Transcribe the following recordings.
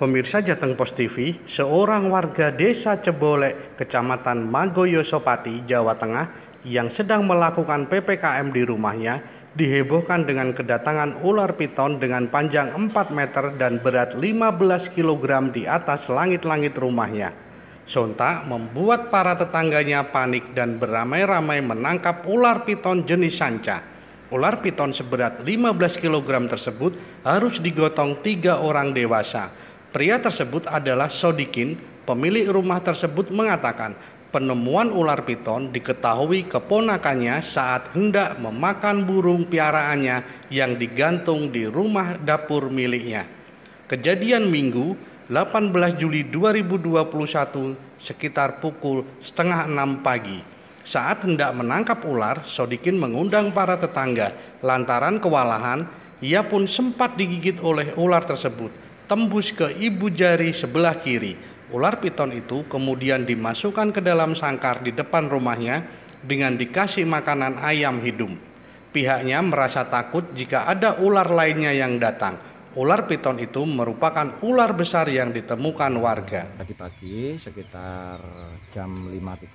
pemirsa Jateng Pos TV, seorang warga desa Cebolek, kecamatan Magoyo Sopati, Jawa Tengah, yang sedang melakukan PPKM di rumahnya, dihebohkan dengan kedatangan ular piton dengan panjang 4 meter dan berat 15 kg di atas langit-langit rumahnya. Sontak membuat para tetangganya panik dan beramai-ramai menangkap ular piton jenis sanca. Ular piton seberat 15 kg tersebut harus digotong tiga orang dewasa Pria tersebut adalah Sodikin, pemilik rumah tersebut mengatakan penemuan ular piton diketahui keponakannya saat hendak memakan burung piaraannya yang digantung di rumah dapur miliknya. Kejadian Minggu 18 Juli 2021 sekitar pukul setengah enam pagi. Saat hendak menangkap ular, Sodikin mengundang para tetangga. Lantaran kewalahan, ia pun sempat digigit oleh ular tersebut tembus ke ibu jari sebelah kiri. Ular piton itu kemudian dimasukkan ke dalam sangkar di depan rumahnya dengan dikasih makanan ayam hidung. Pihaknya merasa takut jika ada ular lainnya yang datang. Ular piton itu merupakan ular besar yang ditemukan warga. pagi pagi sekitar jam 5.30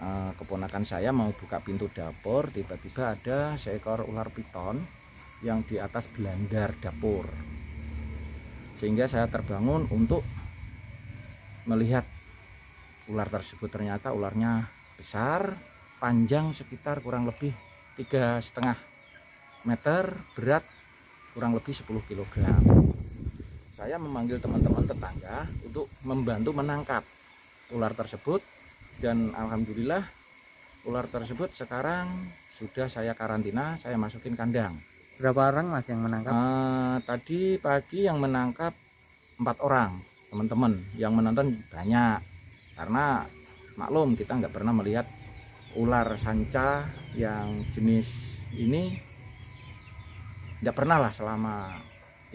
eh, keponakan saya mau buka pintu dapur tiba-tiba ada seekor ular piton yang di atas belandar dapur sehingga saya terbangun untuk melihat ular tersebut ternyata ularnya besar panjang sekitar kurang lebih tiga setengah meter berat kurang lebih 10 kg saya memanggil teman-teman tetangga untuk membantu menangkap ular tersebut dan alhamdulillah ular tersebut sekarang sudah saya karantina saya masukin kandang berapa orang mas yang menangkap uh, tadi pagi yang menangkap empat orang teman-teman yang menonton banyak karena maklum kita nggak pernah melihat ular sanca yang jenis ini nggak pernah lah selama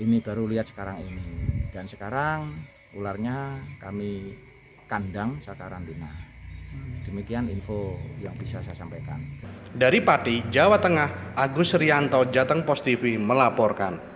ini baru lihat sekarang ini dan sekarang ularnya kami kandang sekarang sakarantina hmm. demikian info yang bisa saya sampaikan dari Pati, Jawa Tengah, Agus Rianto, Jateng Post TV melaporkan.